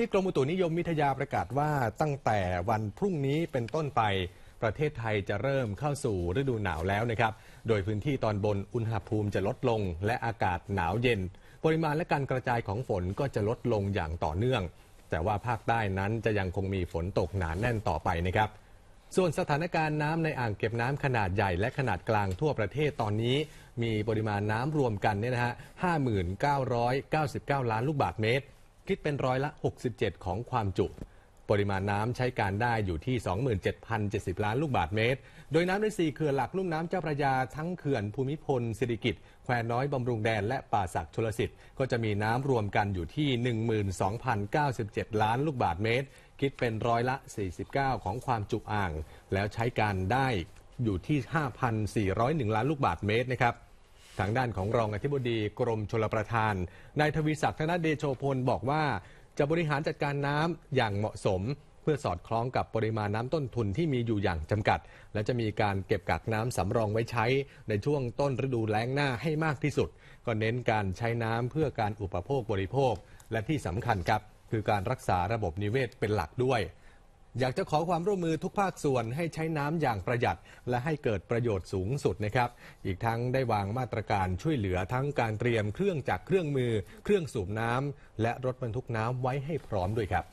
ที่กรมอุตุนิยมวิทยาประกาศว่าตั้งแต่วันพรุ่งนี้เป็นต้นไป ประเทศไทยจะเริ่มเข้าสู่ฤดูหนาวแล้วนะครับ โดยพื้นที่ตอนบนอุณหภูมิจะลดลงและอากาศหนาวเย็น ปริมาณและการกระจายของฝนก็จะลดลงอย่างต่อเนื่อง แต่ว่าภาคใต้นั้นจะยังคงมีฝนตกหนานแน่นต่อไปนะครับ ส่วนสถานการณ์น้ำในอ่างเก็บน้ำขนาดใหญ่และขนาดกลางทั่วประเทศตอนนี้ มีปริมาณน้ำรวมกันเนี่ยนะฮะ5,999 ล้านลูกบาศก์เมตรคิดเป็นร้อยละ 67 ของความจุ ปริมาณน้ำใช้การได้อยู่ที่ 27,070 ล้านลูกบาศก์เมตร โดยน้ำในสี่เขื่อนหลักลุ่มน้ำเจ้าพระยา ทั้งเขื่อน ภูมิพลสิริกิตแควน้อยบำรุงแดน และป่าศักชลสิทธิ์ ก็จะมีน้ำรวมกันอยู่ที่ 12,097 ล้านลูกบาศก์เมตร คิดเป็นร้อยละ 49 ของความจุอ่าง แล้วใช้การได้อยู่ที่ 5,401 ล้านลูกบาศก์เมตรนะครับทางด้านของรองอธิบดีกรมชลประทาน นายทวีศักดิ์ ธนเดโชพลบอกว่า จะบริหารจัดการน้ำอย่างเหมาะสม เพื่อสอดคล้องกับปริมาณน้ำต้นทุนที่มีอยู่อย่างจำกัด และจะมีการเก็บกักน้ำสำรองไว้ใช้ในช่วงต้นฤดูแล้งหน้าให้มากที่สุด ก็เน้นการใช้น้ำเพื่อการอุปโภคบริโภค และที่สำคัญครับคือการรักษาระบบนิเวศเป็นหลักด้วยอยากจะขอความร่วมมือทุกภาคส่วนให้ใช้น้ำอย่างประหยัดและให้เกิดประโยชน์สูงสุดนะครับ อีกทั้งได้วางมาตรการช่วยเหลือทั้งการเตรียมเครื่องจักรเครื่องมือ เครื่องสูบน้ำและรถบรรทุกน้ำไว้ให้พร้อมด้วยครับ